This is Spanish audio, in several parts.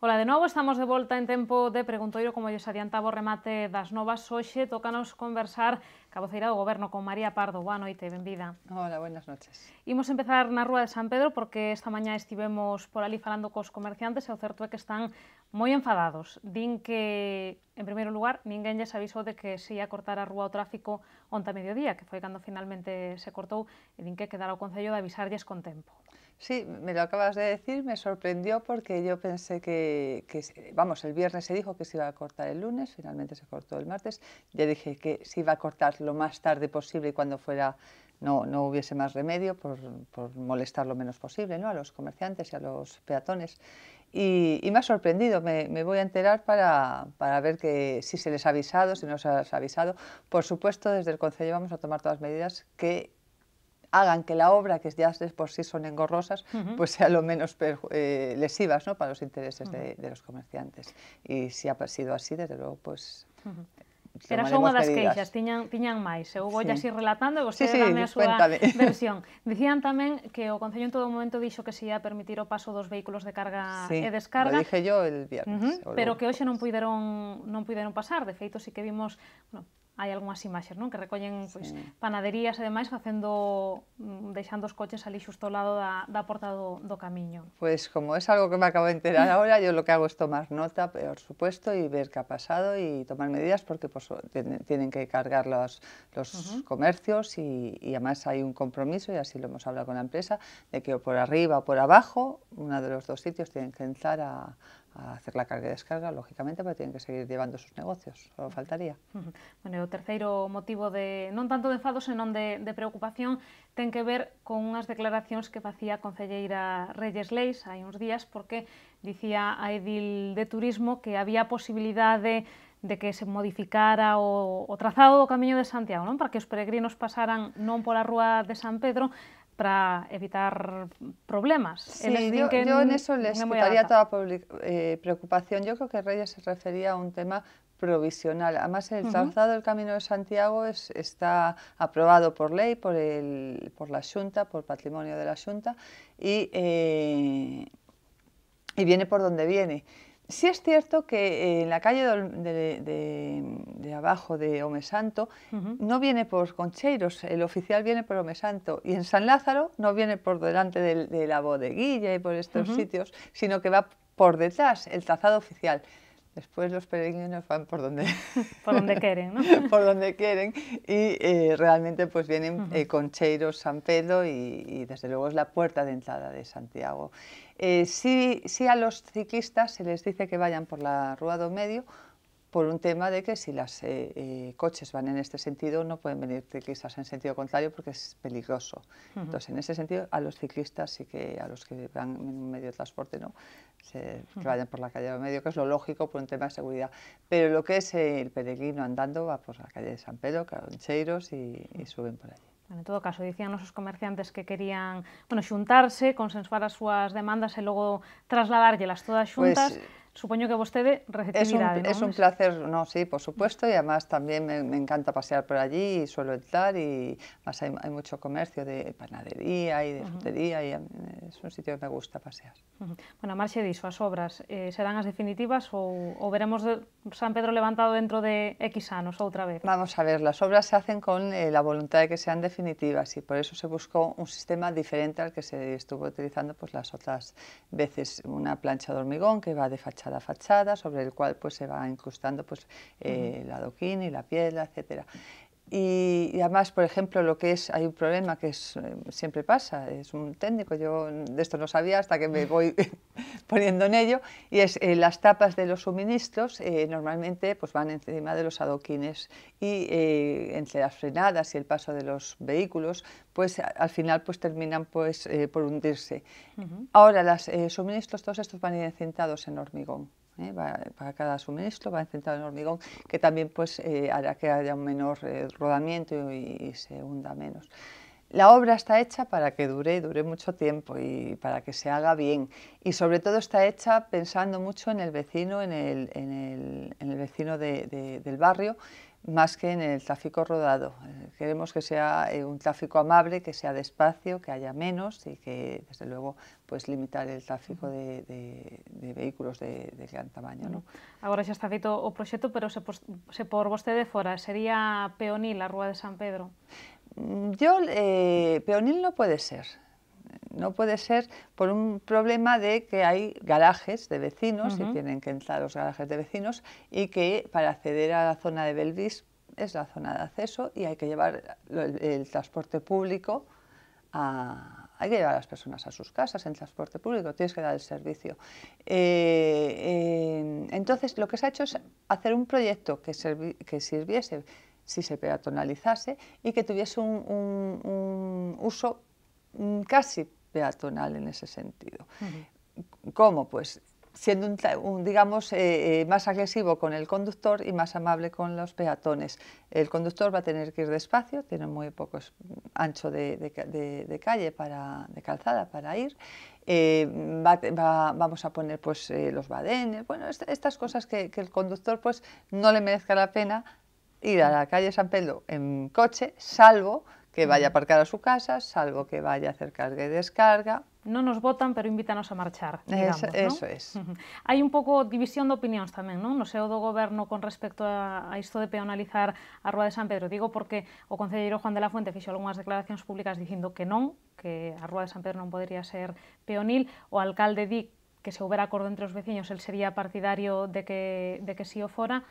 Ola de novo, estamos de volta en tempo de Preguntoiro, como lles adiantaba o remate das novas hoxe, tocanos conversar Caboceira do Goberno con María Pardo. Boa noite, benvida. Ola, buenas noches. Imos empezar na Rúa de San Pedro porque esta mañá estivemos por ali falando cos comerciantes e o certo é que están Muy enfadados. Din que, en primer lugar, ninguén lles avisó de que se a cortar a rúa o tráfico onta mediodía, que fue cuando finalmente se cortó, e din que quedara o Concello de avisarles con tiempo. Sí, me lo acabas de decir, me sorprendió porque yo pensé que, que, vamos, el viernes se dijo que se iba a cortar el lunes, finalmente se cortó el martes, ya dije que se iba a cortar lo más tarde posible y cuando fuera no, no hubiese más remedio por, por molestar lo menos posible ¿no? a los comerciantes y a los peatones. Y, me ha sorprendido, me, voy a enterar para, ver que, si se les ha avisado, si no se les ha avisado. Por supuesto, desde el Consejo vamos a tomar todas las medidas que hagan que la obra, que ya por sí son engorrosas, pues sea lo menos eh, lesivas ¿no? para los intereses de, los comerciantes. Y si ha sido así, desde luego, pues Era só unha das queixas, tiñan, tiñan máis. Eu voulle sí. así relatando e vostede sí, sí, dame a súa cuéntame. versión. Dicían tamén que o Concello en todo momento dixo que se ia permitir o paso dos vehículos de carga sí, e descarga. Sí, dije yo el viernes. Uh -huh, pero que hoxe non puideron, non puideron pasar. De feito, si que vimos... Bueno, hay algunas imágenes Que recollen pues, panaderías y demás facendo mm, deixando os coches ali justo ao lado da, da porta do, do pues como es algo que me acabo de enterar ahora, yo lo que hago es tomar nota, por supuesto, y ver qué ha pasado y tomar medidas porque pues, tienen que cargar los, los comercios y, además hay un compromiso, y así lo hemos hablado con la empresa, de que por arriba o por abajo, uno de los dos sitios tienen que entrar a, a hacer la carga e descarga, lógicamente, pero tienen que seguir llevando sus negocios, só faltaría. Bueno, o terceiro motivo de non tanto de enfado, senón de, de preocupación, ten que ver con unhas declaracións que facía a Concelleira Reyes Leis hai uns días, porque dicía a Edil de Turismo que había posibilidade de de que se modificara o, o trazado do Camiño de Santiago, non? para que os peregrinos pasaran non pola rúa de San Pedro, para evitar problemas. Sí, yo, en eso les escucharía toda eh, preocupación. Yo creo que Reyes se refería a un tema provisional. Además, el trazado del Camino de Santiago está aprobado por ley, por, el, por la Junta, por patrimonio de la Junta, y, eh, y viene por donde viene. Sí es cierto que en la calle de de abajo de Omesanto, Santo no viene por Concheiros, el oficial viene por Santo Y en San Lázaro no viene por delante de, la bodeguilla y por estos sitios, sino que va por detrás, el trazado oficial. Después los peregrinos van por donde, por donde quieren, ¿no? por donde quieren y eh, realmente pues vienen eh, Concheiros, San Pedro y, desde luego es la puerta de entrada de Santiago. Eh, si sí, a los ciclistas se les dice que vayan por la Rúa do Medio por un tema de que si las eh, eh, coches van en este sentido, no pueden venir ciclistas en sentido contrario porque es peligroso. Entonces, en ese sentido, a los ciclistas y que, a los que van en medio de transporte, no, se, que vayan por la calle de medio, que es lo lógico por un tema de seguridad. Pero lo que es el peregrino andando va por la calle de San Pedro, Caroncheiros, y, y suben por allí. en todo caso, decían los comerciantes que querían bueno, consensuar las sus demandas y luego las todas juntas. Pues, supongo que vos te receptividad, es un, ¿no? es un placer, no, sí, por supuesto, y además también me, encanta pasear por allí y suelo entrar y más hay, mucho comercio de panadería y de frutería y es un sitio que me gusta pasear. Bueno, marxe diso, as obras, eh, serán las definitivas o veremos San Pedro levantado dentro de X anos otra vez? Vamos a ver, las obras se hacen con eh, la voluntad de que sean definitivas y por eso se buscó un sistema diferente al que se estuvo utilizando pues las otras veces, una plancha de hormigón que va de fachada la fachada, sobre el cual pues, se va incrustando pues, eh, el adoquín y la piedra, etcétera y, además, por ejemplo, lo que es, hay un problema que eh, siempre pasa, es un técnico, yo de esto no sabía hasta que me voy poniendo en ello, y es eh, las tapas de los suministros eh, normalmente pues, van encima de los adoquines y entre las frenadas y el paso de los vehículos, pues al final pues, terminan pues, por hundirse. Ahora, los suministros, todos estos van a en hormigón para, ¿eh? cada suministro, va centrado en hormigón, que también pues, eh, hará que haya un menor eh, rodamiento y, se hunda menos. La obra está hecha para que dure, dure mucho tiempo y para que se haga bien. Y sobre todo está hecha pensando mucho en el vecino, en el, en el, en el vecino del barrio, más que en el tráfico rodado. Eh, queremos que sea eh, un tráfico amable, que sea despacio, que haya menos y que, desde luego, pues limitar el tráfico de, vehículos de, gran tamaño. Mm. Ahora si está feito o proyecto, pero se, por se por vostede fora, sería peonil la Rúa de San Pedro? Mm, yo, eh, peonil no puede ser. No puede ser por un problema de que hay garajes de vecinos y tienen que entrar los garajes de vecinos y que para acceder a la zona de Belvis es la zona de acceso y hay que llevar el, transporte público a, hay que llevar a las personas a sus casas en transporte público, tienes que dar el servicio. Eh, entonces, lo que se ha hecho es hacer un proyecto que, sirviese si se peatonalizase y que tuviese un uso Mm, casi peatonal en ese sentido. ¿Cómo? Pues siendo, un, digamos, eh, eh, más agresivo con el conductor y más amable con los peatones. El conductor va a tener que ir despacio, tiene muy poco ancho de, calle, para, de calzada para ir. Eh, vamos a poner pues, los badenes, bueno, estas cosas que, el conductor pues, no le merezca la pena ir a la calle San Pedro en coche, salvo que vaya a aparcar a su casa, salvo que vaya a hacer carga y descarga. Non nos votan, pero invítanos a marchar, digamos, es, Eso ¿no? es. Hai un pouco división de opinións tamén, non? No seo do goberno con respecto a, a isto de peonalizar a Rúa de San Pedro. Digo porque o concelleiro Juan de la Fuente fixo algunhas declaracións públicas dicindo que non, que a Rúa de San Pedro non podería ser peonil. O alcalde di que se houbera acordo entre os veciños, el sería partidario de que, de que si sí o fora.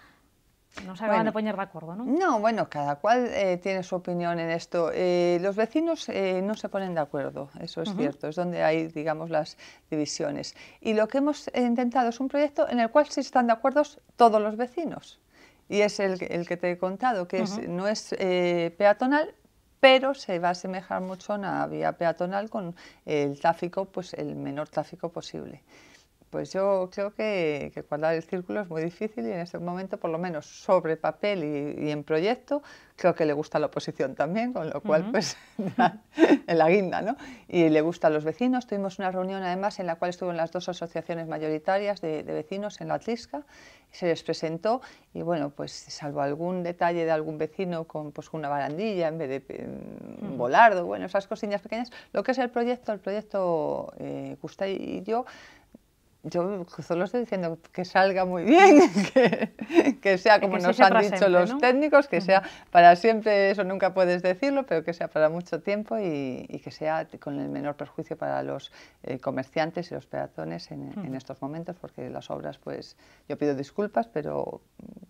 No se acaban de poner de acuerdo, ¿no? No, bueno, cada cual eh, tiene su opinión en esto. Eh, los vecinos eh, no se ponen de acuerdo, eso es cierto, es donde hay, digamos, las divisiones. Y lo que hemos intentado es un proyecto en el cual sí están de acuerdo todos los vecinos. Y es el, que te he contado, que no es peatonal, pero se va a asemejar mucho a una vía peatonal con el tráfico, pues el menor tráfico posible. Pues yo creo que, que, cuadrar el círculo es muy difícil y en este momento, por lo menos sobre papel y, en proyecto, creo que le gusta la oposición también, con lo cual, pues, en la guinda, ¿no? Y le gusta a los vecinos. Tuvimos una reunión, además, en la cual estuvieron las dos asociaciones mayoritarias de, vecinos en la Tlisca, se les presentó y, bueno, pues, salvo algún detalle de algún vecino con pues, una barandilla en vez de un volardo, bueno, esas cosillas pequeñas, lo que es el proyecto, el proyecto eh, Gusta y yo, yo solo estoy diciendo que salga muy bien, que, sea como nos han dicho los técnicos, que sea para siempre, eso nunca puedes decirlo, pero que sea para mucho tiempo y, que sea con el menor perjuicio para los eh, comerciantes y los peatones en, estos momentos, porque las obras, pues yo pido disculpas, pero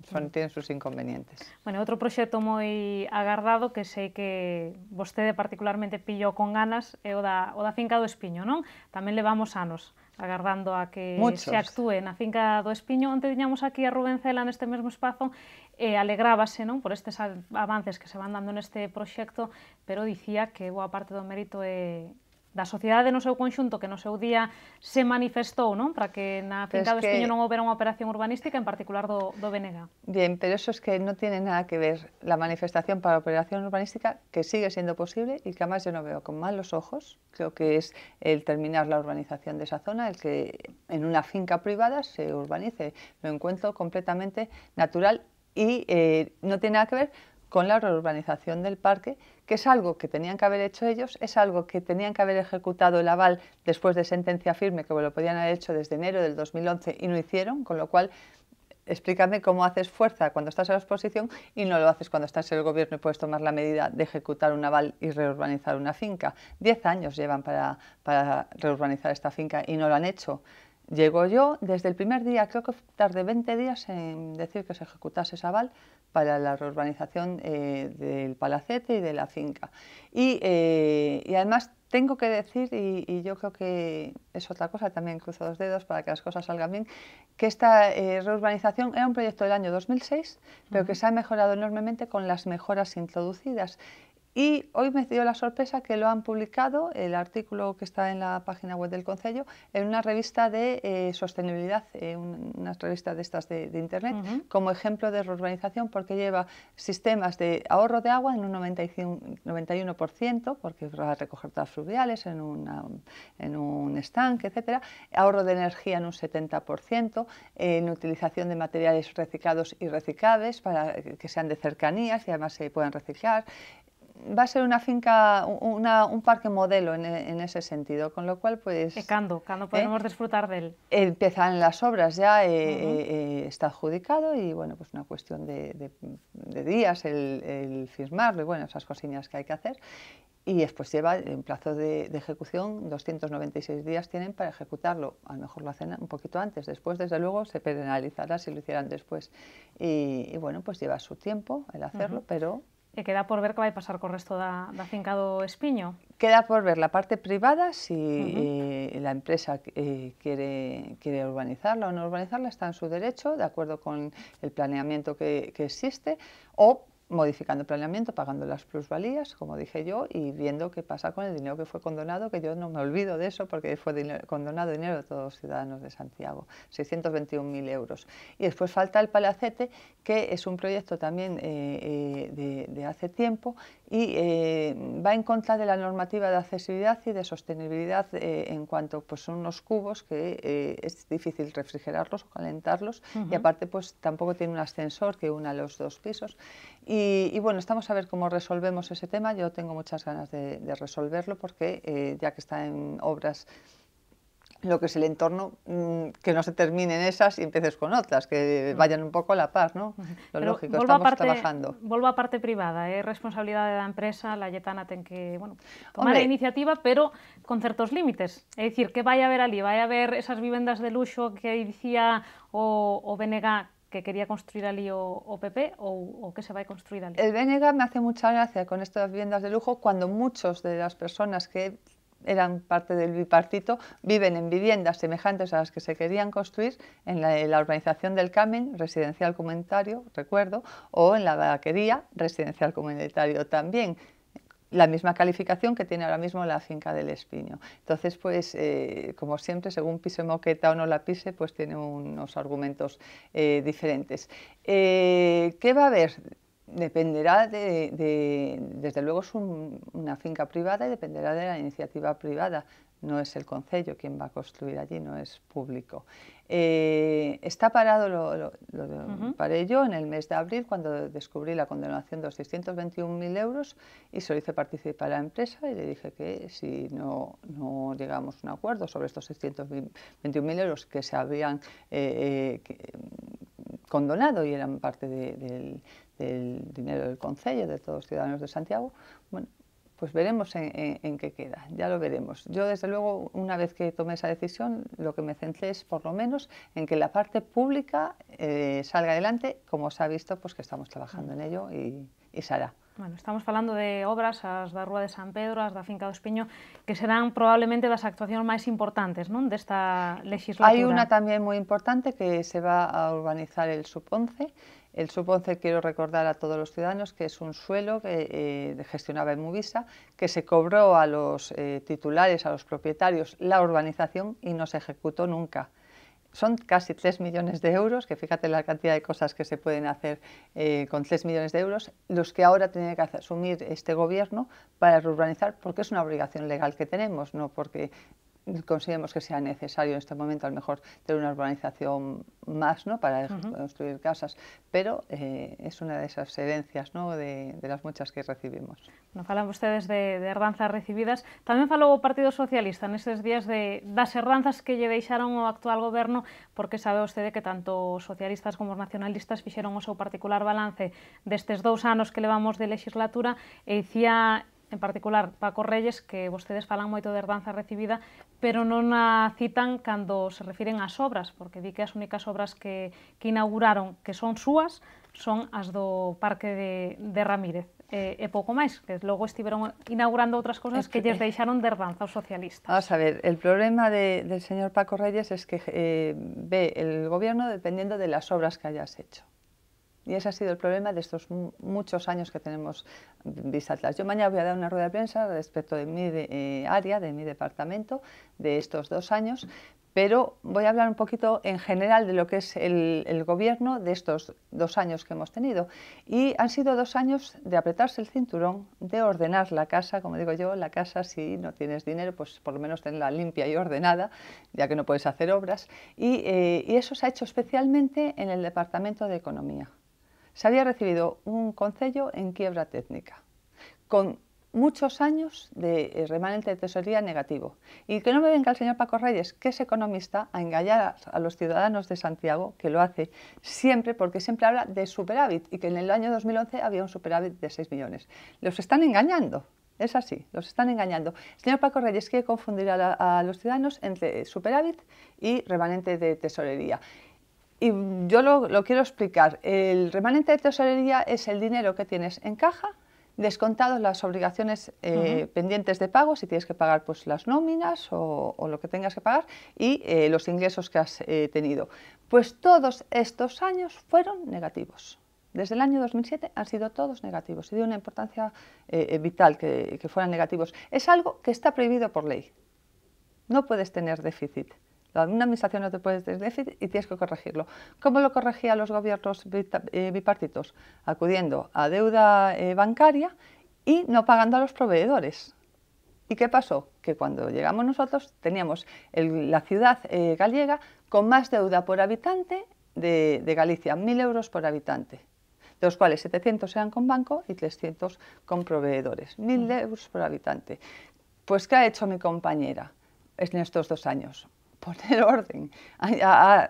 son, tienen sus inconvenientes. Bueno, otro proyecto muy agarrado que sé que usted particularmente pilló con ganas Oda eh, o da, o da finca do Espiño, vamos a agardando a que Muchos. se actúe na finca do Espiño. Onde tiñamos aquí a Rubén Cela neste mesmo espazo e eh, alegrábase non por estes avances que se van dando neste proxecto, pero dicía que boa parte do mérito é sociedad de no seu conjunto que no seudía día se manifestó non para que na finca de do no hubiera una operación urbanística, en particular do, do Bien, pero eso es que no tiene nada que ver la manifestación para operación urbanística, que sigue siendo posible y que además yo no veo con malos ojos, creo que es el terminar la urbanización de esa zona, el que en una finca privada se urbanice. Lo encuentro completamente natural y eh, no tiene nada que ver con la reurbanización del parque, que es algo que tenían que haber hecho ellos, es algo que tenían que haber ejecutado el aval después de sentencia firme, que lo podían haber hecho desde enero del 2011 y no hicieron, con lo cual explícame cómo haces fuerza cuando estás a la exposición y no lo haces cuando estás en el gobierno y puedes tomar la medida de ejecutar un aval y reurbanizar una finca. Diez años llevan para reurbanizar esta finca y no lo han hecho. Llego yo, desde el primer día, creo que tardé 20 días en decir que se ejecutase esa aval para la reurbanización eh, del palacete y de la finca. Y, eh, además tengo que decir, y, yo creo que es otra cosa, también cruzo los dedos para que las cosas salgan bien, que esta eh, reurbanización era un proyecto del año 2006, pero que se ha mejorado enormemente con las mejoras introducidas. Y hoy me dio la sorpresa que lo han publicado, el artículo que está en la página web del Concello, en una revista de eh, sostenibilidad, eh, una revista de estas de, Internet, como ejemplo de reurbanización porque lleva sistemas de ahorro de agua en un 91%, porque va a recoger todas fluviales en, un estanque, etcétera, ahorro de energía en un 70%, en utilización de materiales reciclados y reciclables para eh, que sean de cercanías y además se puedan reciclar, va a ser una finca, un parque modelo e, en, ese sentido, con lo cual pues... cuando, cuando podemos ¿eh? disfrutar de él? Empiezan las obras ya, eh, eh, está adjudicado y bueno, pues una cuestión de, días el, firmarlo y bueno, esas cosillas que hay que hacer. Y después lleva un plazo de, ejecución, 296 días tienen para ejecutarlo. A lo mejor lo hacen un poquito antes, después desde luego se penalizará si lo hicieran después. Y, bueno, pues lleva su tiempo el hacerlo, pero queda por ver qué va a pasar con el resto de afincado Espiño. Queda por ver la parte privada, si eh, la empresa eh, quiere, urbanizarla o no urbanizarla, está en su derecho, de acuerdo con el planeamiento que, que existe, o modificando el planeamiento, pagando las plusvalías, como dije yo, y viendo qué pasa con el dinero que fue condonado, que yo no me olvido de eso porque fue condonado dinero de todos los ciudadanos de Santiago, 621.000 euros. Y después falta el Palacete, que es un proyecto también eh, eh, de, hace tiempo y eh, va en contra de la normativa de accesibilidad y de sostenibilidad eh, en cuanto pues son unos cubos que eh, es difícil refrigerarlos o calentarlos y aparte pues tampoco tiene un ascensor que una los dos pisos y, bueno estamos a ver cómo resolvemos ese tema yo tengo muchas ganas de resolverlo porque ya que está en obras lo que es el entorno, mm, que no se terminen esas y empieces con otras, que mm. vayan un poco a la paz, ¿no? Lo lógico, estamos trabajando. Vuelvo a parte privada, ¿eh? es responsabilidad de la empresa, la Yetana tiene que bueno, tomar la iniciativa, pero con ciertos límites. Es decir, que vaya a haber allí, vaya a haber esas viviendas de lujo que decía o, o que quería construir allí o, PP o, o, que se va a construir allí? El Benega me hace mucha gracia con estas viviendas de lujo cuando muchas de las personas que eran parte del bipartito, viven en viviendas semejantes a las que se querían construir en la, organización urbanización del Camen, residencial comunitario, recuerdo, o en la vaquería, residencial comunitario también la misma calificación que tiene ahora mismo la finca del Espiño. Entonces, pues, eh, como siempre, según pise moqueta o no la pise, pues tiene unos argumentos eh, diferentes. Eh, ¿Qué va a haber? dependerá de, desde luego es una finca privada y dependerá de la iniciativa privada. No es el concello quien va a construir allí, no es público. Eh, está parado lo, lo, para ello en el mes de abril cuando descubrí la condenación de los 621.000 euros y se lo hice participar a la empresa y le dije que si no, llegamos a un acuerdo sobre estos 621.000 euros que se habían eh, eh mm, condonado y eran parte del del dinero del consejo de todos los ciudadanos de Santiago, bueno, pues veremos en, qué queda, ya lo veremos. Yo, desde luego, una vez que tomé esa decisión, lo que me centré es, por lo menos, en que la parte pública eh, salga adelante, como se ha visto, pues que estamos trabajando en ello y, y se hará. Bueno, estamos hablando de obras as da Rúa de San Pedro, as da Finca de Espiño, que serán probablemente las actuaciones más importantes de esta legislatura. Hay una también muy importante que se va a urbanizar el sub el Sub-11 quiero recordar a todos los ciudadanos que es un suelo que eh, eh, gestionaba el Mubisa, que se cobró a los eh, titulares, a los propietarios, la urbanización y no se ejecutó nunca. Son casi 3 millones de euros, que fíjate la cantidad de cosas que se pueden hacer con 3 millones de euros, los que ahora tiene que asumir este gobierno para reurbanizar, porque es una obligación legal que tenemos, no porque consideremos que sea necesario en este momento a lo mejor tener una urbanización más ¿no? para uh -huh. construir casas, pero eh, es una de esas herencias ¿no? de, de las muchas que recibimos. Bueno, falan ustedes de, de herdanzas recibidas. Tamén falou o Partido Socialista nestes días de, das herdanzas que lle deixaron o actual goberno, porque sabe vostede que tanto socialistas como nacionalistas fixeron o seu particular balance destes dos anos que levamos de legislatura e dicía en particular Paco Reyes, que vostedes falan moito de herdanza recibida, pero non a citan cando se refiren ás obras, porque di que as únicas obras que, que inauguraron que son súas son as do Parque de, de Ramírez. E, e pouco máis, que logo estiveron inaugurando outras cousas que, que lles eh, deixaron de herdanza aos socialistas. Vamos a ver, el problema de, del señor Paco Reyes es que eh, ve el gobierno dependiendo de las obras que hayas hecho. Y ese ha sido el problema de estos muchos años que tenemos vista Yo mañana voy a dar una rueda de prensa respecto de mi eh, área, de mi departamento, de estos dos años, pero voy a hablar un poquito en general de lo que es el, gobierno de estos dos años que hemos tenido. Y han sido dos años de apretarse el cinturón, de ordenar la casa, como digo yo, la casa si no tienes dinero, pues por lo menos tenerla limpia y ordenada, ya que no puedes hacer obras. Eh, y eso se ha hecho especialmente en el Departamento de Economía se había recibido un concello en quiebra técnica, con muchos años de eh, remanente de tesorería negativo. Y que no me venga el señor Paco Reyes, que es economista, a engañar a los ciudadanos de Santiago, que lo hace siempre, porque siempre habla de superávit y que en el año 2011 había un superávit de 6 millones. Los están engañando. Es así, los están engañando. El señor Paco Reyes quiere confundir a, a los ciudadanos entre eh, superávit y remanente de tesorería. Y yo lo, quiero explicar. El remanente de tesorería es el dinero que tienes en caja descontado las obligaciones eh, pendientes de pago, si tienes que pagar pues, las nóminas o, lo que tengas que pagar, y eh, los ingresos que has eh, tenido. Pues todos estos años fueron negativos. Desde el año 2007 han sido todos negativos y de una importancia vital que fueran negativos. Es algo que está prohibido por ley. No puedes tener déficit una administración no te puede decir déficit y tienes que corregirlo. ¿Cómo lo corregían los gobiernos eh, bipartitos? Acudiendo a deuda eh, bancaria y no pagando a los proveedores. ¿Y qué pasó? Que cuando llegamos nosotros teníamos la ciudad eh, gallega con más deuda por habitante de, de Galicia, 1.000 euros por habitante, de los cuales 700 eran con banco y 300 con proveedores, 1.000 euros por habitante. Pues ¿qué ha hecho mi compañera en estos dos años? poner orden. Ha,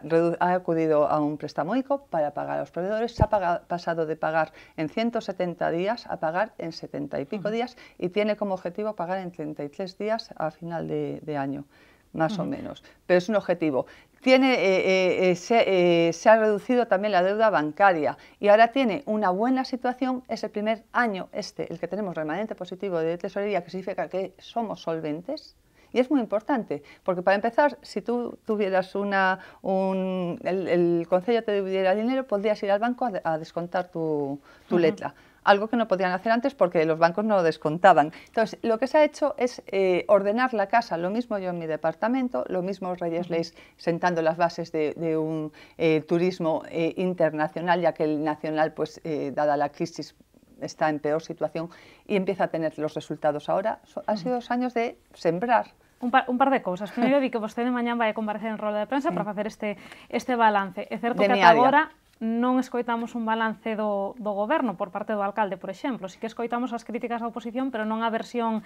acudido a un ICO para pagar a los proveedores, se ha pasado de pagar en 170 días a pagar en 70 y pico días y tiene como objetivo pagar en 33 días a final de, año, más o menos. Pero es un objetivo. Tiene, eh, eh, eh, se, se, ha reducido también la deuda bancaria y ahora tiene una buena situación. Es el primer año este, el que tenemos remanente positivo de tesorería, que significa que somos solventes y es muy importante, porque para empezar, si tú tuvieras una, un, el, el consejo te dividiera dinero, podrías ir al banco a, descontar tu, tu letra algo que no podían hacer antes porque los bancos no lo descontaban. Entonces, lo que se ha hecho es eh, ordenar la casa, lo mismo yo en mi departamento, lo mismo Reyes Leis sentando las bases de, un eh, turismo eh, internacional, ya que el nacional, pues dada la crisis, está en peor situación y empieza a tener los resultados ahora. han sido dos años de sembrar un par, de cosas. de cosas, que di que mañana vaya a comparecer en rueda de prensa para hacer este, este balance. es cierto que hasta ahora no escoitamos un balance do, gobierno por parte del alcalde, por ejemplo, sí que escoitamos las críticas la oposición, pero no a versión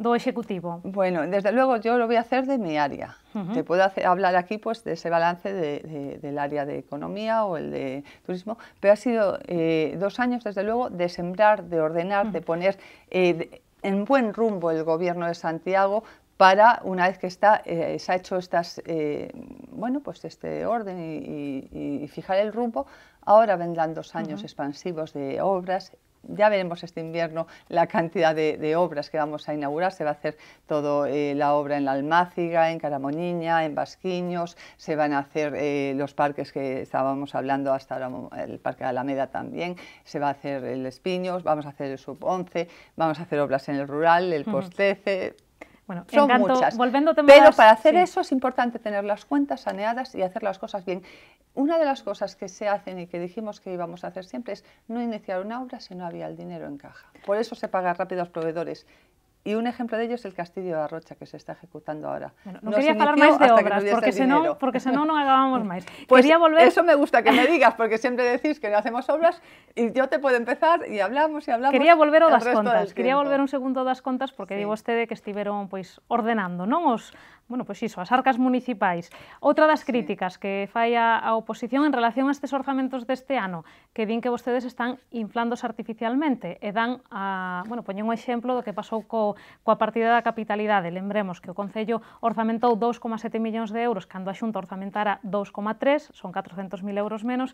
do Ejecutivo. Bueno, desde luego yo lo voy a hacer de mi área. Te puedo hablar aquí pues, de ese balance del área de economía o el de turismo, pero ha sido eh, dos años, desde luego, de sembrar, de ordenar, de poner... Eh, en buen rumbo el gobierno de Santiago para una vez que está, eh, se ha hecho estas, eh, bueno, pues este orden y, y, fijar el rumbo, ahora vendrán dos años expansivos de obras. Ya veremos este invierno la cantidad de, obras que vamos a inaugurar. Se va a hacer toda eh, la obra en la Almáciga, en Caramoniña, en Basquiños. Se van a hacer los parques que estábamos hablando hasta ahora, el Parque de Alameda también. Se va a hacer el Espiños, vamos a hacer el Sub-11, vamos a hacer obras en el Rural, el Postece... Bueno, son muchas. Pero para hacer eso es importante tener las cuentas saneadas y hacer las cosas bien. Una de las cosas que se hacen y que dijimos que íbamos a hacer siempre es no iniciar una obra si no había el dinero en caja. Por eso se paga rápido a los proveedores y un ejemplo de ello es el Castillo de Arrocha que se está ejecutando ahora. no quería hablar más de obras, porque si, no, porque no, hablábamos más. Pues quería volver... Eso me gusta que me digas, porque siempre decís que no hacemos obras y yo te puedo empezar y hablamos y hablamos. Quería volver a das contas, quería volver un segundo a las contas, porque digo usted de que estuvieron pues ordenando, ¿no? os bueno, pois iso, as arcas municipais. Outra das críticas sí. que fai a, a oposición en relación a estes orzamentos deste ano, que din que vostedes están inflándose artificialmente e dan a, bueno, poñen un exemplo do que pasou co, coa partida da capitalidade. Lembremos que o Concello orzamentou 2,7 millóns de euros cando a Xunta orzamentara 2,3, son 400.000 euros menos.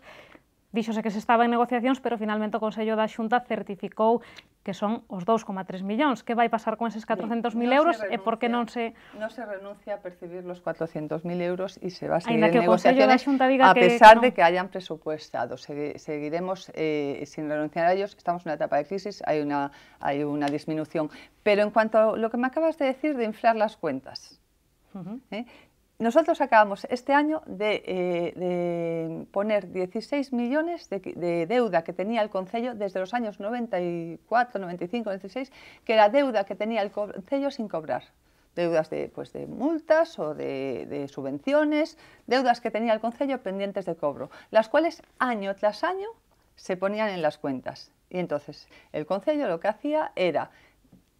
sé que se estaba en negociaciones, pero finalmente o Consello da Xunta certificó que son los 2,3 millones. ¿Qué va a pasar con esos 400.000 euros e No por se... renuncia a percibir los 400.000 euros y se va a seguir en a pesar de que hayan presupuestado. seguiremos eh, sin renunciar a ellos. Estamos en una etapa de crisis, hay una, hay una disminución. Pero en cuanto a lo que me acabas de decir de inflar las cuentas, nosotros acabamos este año de, eh, poner 16 millones de, deuda que tenía el Concello desde los años 94, 95, 96, que era deuda que tenía el Concello sin cobrar. Deudas de, pues, de multas o de, subvenciones, deudas que tenía el Concello pendientes de cobro, las cuales año tras año se ponían en las cuentas. Y entonces el Concello lo que hacía era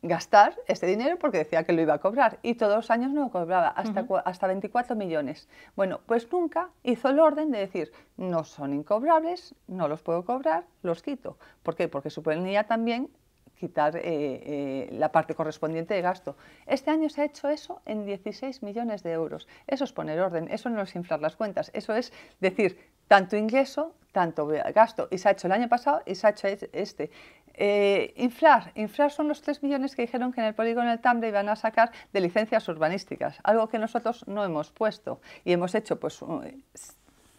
gastar este dinero porque decía que lo iba a cobrar y todos los años no lo cobraba, hasta, hasta 24 millones. Bueno, pues nunca hizo el orden de decir, no son incobrables, no los puedo cobrar, los quito. ¿Por qué? Porque suponía también quitar eh, eh, la parte correspondiente de gasto. Este año se ha hecho eso en 16 millones de euros. Eso es poner orden, eso no es inflar las cuentas, eso es decir, tanto ingreso, tanto gasto. Y se ha hecho el año pasado y se ha hecho este. Eh, inflar. Inflar son los 3 millones que dijeron que en el polígono del Tambre iban a sacar de licencias urbanísticas, algo que nosotros no hemos puesto y hemos hecho, pues eh,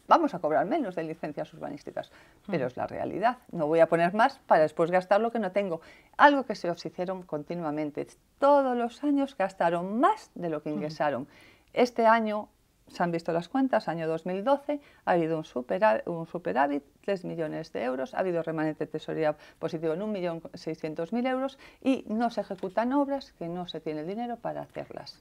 vamos a cobrar menos de licencias urbanísticas, pero mm. es la realidad. No voy a poner más para después gastar lo que no tengo. Algo que se os hicieron continuamente. Todos los años gastaron más de lo que mm. ingresaron. Este año se han visto las cuentas, año 2012 ha habido un, superávit, un superávit 3 millones de euros, ha habido remanente de tesorería positivo en 1.600.000 euros y no se ejecutan obras que no se tiene el dinero para hacerlas.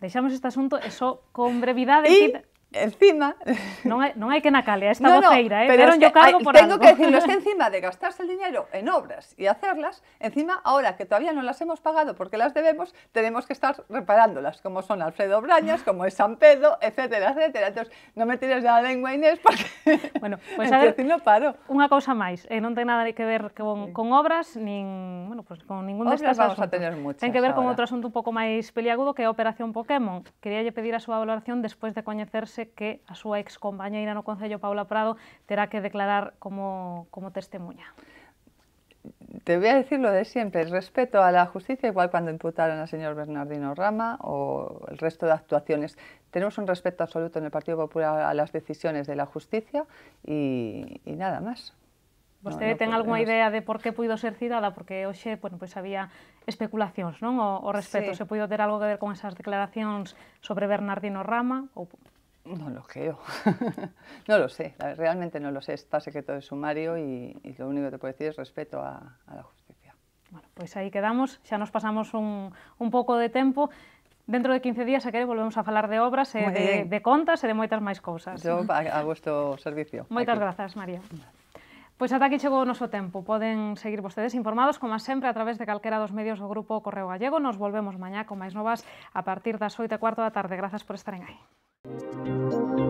Dejamos este asunto, eso con brevidad... Decir... encima... Non hai, non hai que na cale, esta no, voceira, no, eh? Pero yo cargo por Tengo algo. que decirlo, es que encima de gastarse el dinero en obras y hacerlas, encima ahora que todavía no las hemos pagado porque las debemos, tenemos que estar reparándolas, como son Alfredo Brañas, como es San Pedro, etcétera, etcétera. Entonces, no me tires la lengua, Inés, porque... Bueno, pois pues, a ver, no paro. unha cousa máis, eh, non ten nada que ver con, sí. con obras, nin, bueno, pues, con ningún obras destes vamos asuntos. a tener muchas Ten que ver ahora. con outro asunto un pouco máis peliagudo que é Operación Pokémon. Quería pedir a súa valoración despois de coñecerse que a su ex compañera no Concello Paula Prado tendrá que declarar como, como testemunha. Te voy a decir lo de siempre, respeto a la justicia, igual cuando imputaron al señor Bernardino Rama o el resto de actuaciones. Tenemos un respeto absoluto en el Partido Popular a las decisiones de la justicia y, nada más. ¿Usted tiene alguna idea de por qué pudo ser citada? Porque hoxe, bueno, pues había especulaciones, ¿no? O, respeto se pudo tener algo que ver con esas declaraciones sobre Bernardino Rama o... No lo creo. no lo sé, realmente no lo sé. Está secreto de sumario y, y lo único que te puedo decir es respeto a, a, la justicia. Bueno, pois aí quedamos, xa nos pasamos un, un pouco de tempo. Dentro de 15 días, se quere, volvemos a falar de obras, e eh, de, de contas e de moitas máis cousas. Yo a, a vuestro servicio. Moitas gracias, grazas, María. Pois ata aquí chegou o noso tempo. Poden seguir vostedes informados, como sempre, a través de calquera dos medios do Grupo Correo Gallego. Nos volvemos mañá con máis novas a partir das 8 e cuarto da tarde. Grazas por en aí. Thank you.